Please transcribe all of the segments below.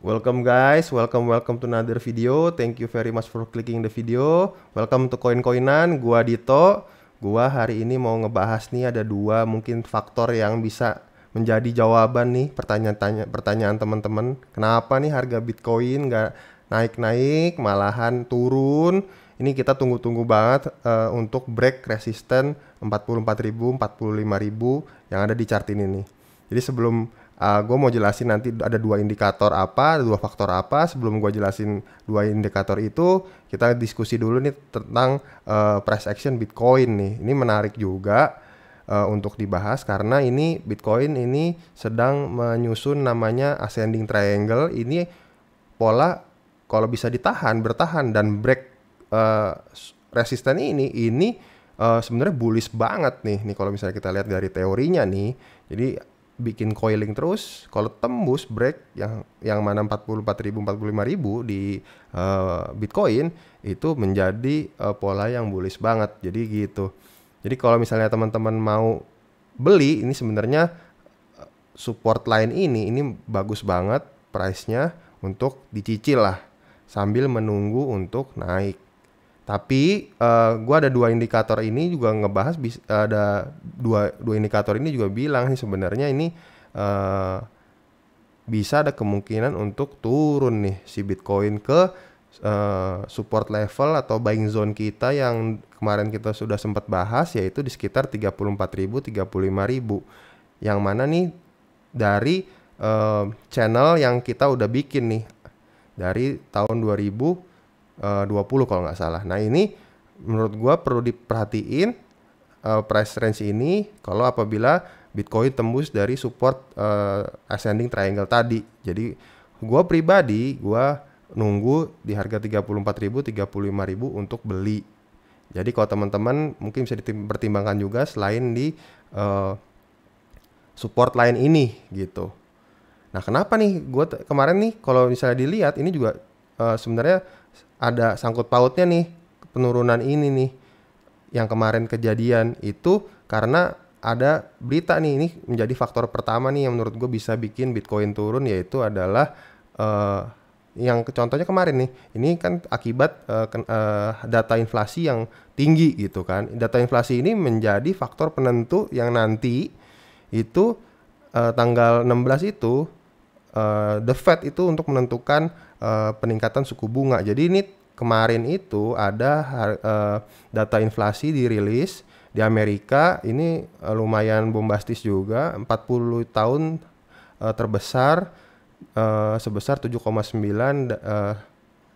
Welcome guys, welcome welcome to another video. Thank you very much for clicking the video. Welcome to koin-koinan. Gua Dito. Gua hari ini mau ngebahas nih ada dua mungkin faktor yang bisa menjadi jawaban nih pertanyaan-tanya pertanyaan teman-teman. Kenapa nih harga Bitcoin nggak naik-naik, malahan turun? Ini kita tunggu-tunggu banget uh, untuk break resisten 44.000, 45.000 yang ada di chart ini nih. Jadi sebelum uh, eh, gue mau jelasin nanti ada dua indikator apa, dua faktor apa. Sebelum gue jelasin dua indikator itu, kita diskusi dulu nih tentang uh, price action Bitcoin nih. Ini menarik juga uh, untuk dibahas karena ini Bitcoin ini sedang menyusun namanya ascending triangle. Ini pola kalau bisa ditahan, bertahan dan break uh, resisten ini, ini uh, sebenarnya bullish banget nih. Nih kalau misalnya kita lihat dari teorinya nih, jadi bikin coiling terus kalau tembus break yang yang mana 44.000 45.000 di uh, Bitcoin itu menjadi uh, pola yang bullish banget. Jadi gitu. Jadi kalau misalnya teman-teman mau beli ini sebenarnya eh, support line ini ini bagus banget price-nya untuk dicicil lah sambil menunggu untuk naik. Tapi uh, eh, gue ada dua indikator ini juga ngebahas ada dua dua indikator ini juga bilang sih sebenarnya ini uh, bisa ada kemungkinan untuk turun nih si Bitcoin ke uh, support level atau buying zone kita yang kemarin kita sudah sempat bahas yaitu di sekitar 34.000 35.000 yang mana nih dari uh, channel yang kita udah bikin nih dari tahun 2000 20 eh, kalau nggak salah. Nah ini menurut gue perlu diperhatiin uh, price range ini kalau apabila Bitcoin tembus dari support uh, ascending triangle tadi. Jadi gue pribadi gue nunggu di harga 34.000 35.000 untuk beli. Jadi kalau teman-teman mungkin bisa dipertimbangkan juga selain di uh, support line ini gitu. Nah kenapa nih gue kemarin nih kalau misalnya dilihat ini juga uh, sebenarnya ada sangkut pautnya nih penurunan ini nih yang kemarin kejadian itu karena ada berita nih ini menjadi faktor pertama nih yang menurut gue bisa bikin Bitcoin turun yaitu adalah uh, yang contohnya kemarin nih ini kan akibat uh, uh, data inflasi yang tinggi gitu kan data inflasi ini menjadi faktor penentu yang nanti itu uh, tanggal 16 itu uh, the Fed itu untuk menentukan uh, peningkatan suku bunga. Jadi ini kemarin itu ada uh, data inflasi dirilis di Amerika ini eh, lumayan bombastis juga 40 tahun uh, terbesar uh, sebesar 7,9 uh,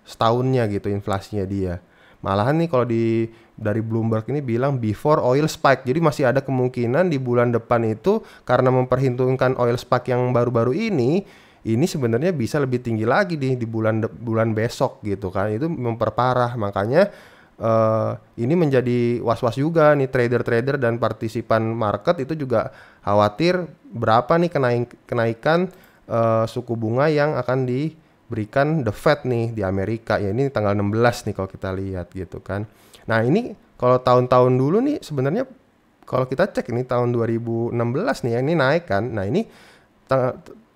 setahunnya gitu inflasinya dia. Malahan nih kalau di dari Bloomberg ini bilang before oil spike. Jadi masih ada kemungkinan di bulan depan itu karena memperhitungkan oil spike yang baru-baru ini ini sebenarnya bisa lebih tinggi lagi nih di bulan bulan besok gitu kan itu memperparah makanya uh, ini menjadi was-was juga nih trader-trader dan partisipan market itu juga khawatir berapa nih kenaik kenaikan uh, suku bunga yang akan diberikan the Fed nih di Amerika ya ini tanggal 16 nih kalau kita lihat gitu kan nah ini kalau tahun-tahun dulu nih sebenarnya kalau kita cek ini tahun 2016 nih ya, ini naik kan. Nah, ini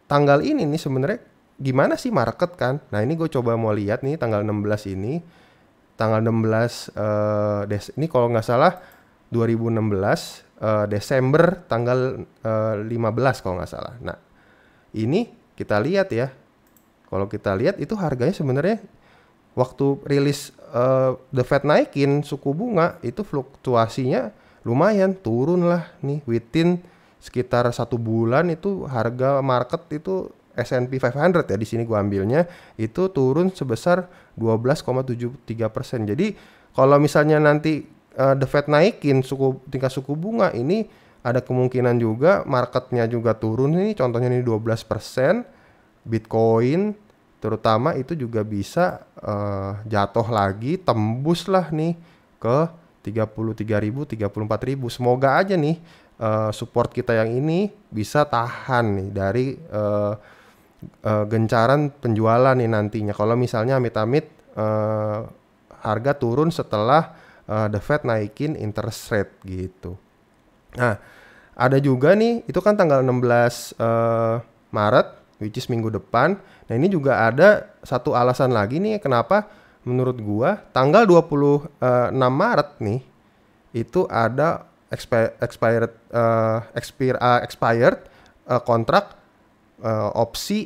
tanggal ini nih sebenarnya gimana sih market kan? Nah ini gue coba mau lihat nih tanggal 16 ini, tanggal 16 uh, eh, Des ini kalau nggak salah 2016 uh, eh, Desember tanggal uh, eh, 15 kalau nggak salah. Nah ini kita lihat ya, kalau kita lihat itu harganya sebenarnya waktu rilis uh, The Fed naikin suku bunga itu fluktuasinya lumayan turun lah nih within sekitar satu bulan itu harga market itu S&P 500 ya di sini gua ambilnya itu turun sebesar 12,73 persen. Jadi kalau misalnya nanti uh, the Fed naikin suku tingkat suku bunga ini ada kemungkinan juga marketnya juga turun ini contohnya ini 12 persen Bitcoin terutama itu juga bisa uh, jatuh lagi tembus lah nih ke 33.000 34.000 semoga aja nih uh, support kita yang ini bisa tahan nih dari uh, uh, gencaran penjualan nih nantinya. Kalau misalnya amit-amit uh, harga turun setelah uh, the Fed naikin interest rate gitu. Nah, ada juga nih itu kan tanggal 16 uh, Maret which is minggu depan. Nah, ini juga ada satu alasan lagi nih kenapa menurut gua tanggal 26 Maret nih itu ada expired uh, eh, expire, uh, expired uh, eh, kontrak uh, eh, opsi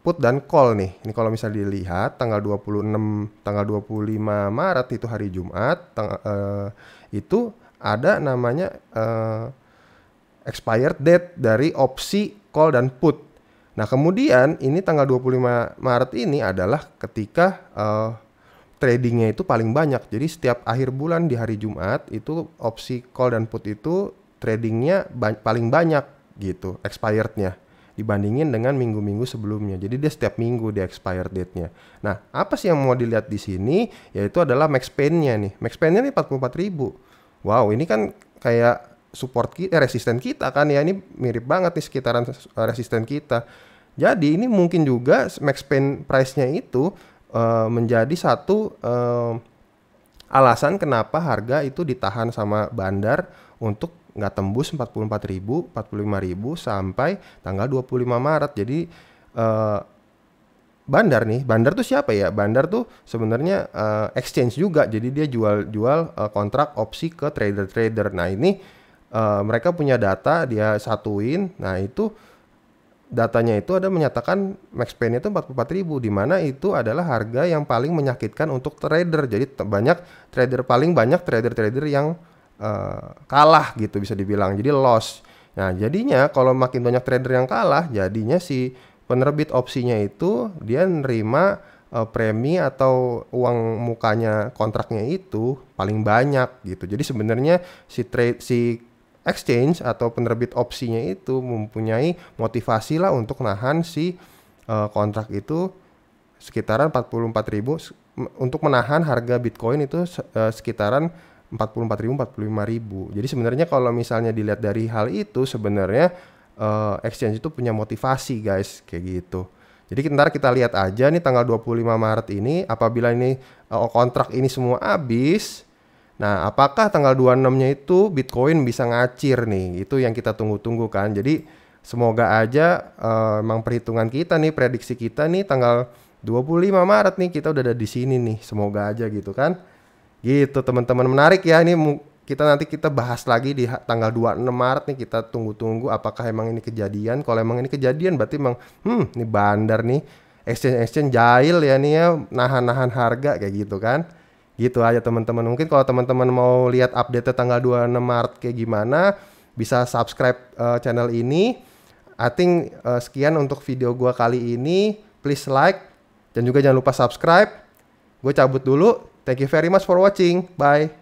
put dan call nih. Ini kalau misalnya dilihat tanggal 26 tanggal 25 Maret itu hari Jumat tang, uh, itu ada namanya uh, expired date dari opsi call dan put. Nah, kemudian ini tanggal 25 Maret ini adalah ketika uh, tradingnya itu paling banyak. Jadi setiap akhir bulan di hari Jumat itu opsi call dan put itu tradingnya ba paling banyak gitu expirednya dibandingin dengan minggu-minggu sebelumnya. Jadi dia setiap minggu di expired date-nya. Nah, apa sih yang mau dilihat di sini? Yaitu adalah max pain-nya nih. Max pain-nya nih 44.000. Wow, ini kan kayak support kita, eh, resisten kita kan ya. Ini mirip banget nih sekitaran eh, resisten kita. Jadi ini mungkin juga max pain price-nya itu Eh, menjadi satu uh, alasan kenapa harga itu ditahan sama bandar untuk nggak tembus 44.000, 45.000 sampai tanggal 25 Maret. Jadi uh, bandar nih, bandar tuh siapa ya? Bandar tuh sebenarnya uh, exchange juga. Jadi dia jual-jual uh, kontrak opsi ke trader-trader. Nah, ini uh, mereka punya data, dia satuin. Nah, itu datanya itu ada menyatakan max pain itu 44.000 di mana itu adalah harga yang paling menyakitkan untuk trader. Jadi banyak trader paling banyak trader-trader yang uh, kalah gitu bisa dibilang. Jadi loss. Nah, jadinya kalau makin banyak trader yang kalah, jadinya si penerbit opsinya itu dia nerima uh, premi atau uang mukanya kontraknya itu paling banyak gitu. Jadi sebenarnya si trade si exchange atau penerbit opsinya itu mempunyai motivasi lah untuk nahan si uh, kontrak itu sekitaran 44.000 untuk menahan harga Bitcoin itu uh, sekitaran 44.000 45.000. Jadi sebenarnya kalau misalnya dilihat dari hal itu sebenarnya uh, exchange itu punya motivasi guys kayak gitu. Jadi ntar kita lihat aja nih tanggal 25 Maret ini apabila ini uh, kontrak ini semua habis Nah, apakah tanggal 26-nya itu Bitcoin bisa ngacir nih? Itu yang kita tunggu-tunggu kan. Jadi semoga aja uh, emang perhitungan kita nih, prediksi kita nih tanggal 25 Maret nih kita udah ada di sini nih. Semoga aja gitu kan. Gitu teman-teman menarik ya ini kita nanti kita bahas lagi di tanggal 26 Maret nih kita tunggu-tunggu apakah emang ini kejadian. Kalau emang ini kejadian berarti emang hmm ini bandar nih exchange-exchange jahil ya nih ya nahan-nahan harga kayak gitu kan gitu aja teman-teman mungkin kalau teman-teman mau lihat update tanggal 26 Maret kayak gimana bisa subscribe uh, channel ini I think uh, sekian untuk video gua kali ini please like dan juga jangan lupa subscribe gue cabut dulu thank you very much for watching bye